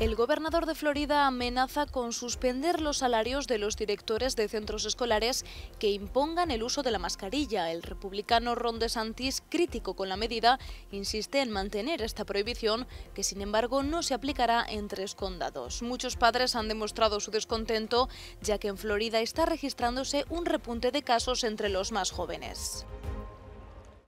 El gobernador de Florida amenaza con suspender los salarios de los directores de centros escolares que impongan el uso de la mascarilla. El republicano Ron DeSantis, crítico con la medida, insiste en mantener esta prohibición, que sin embargo no se aplicará en tres condados. Muchos padres han demostrado su descontento, ya que en Florida está registrándose un repunte de casos entre los más jóvenes.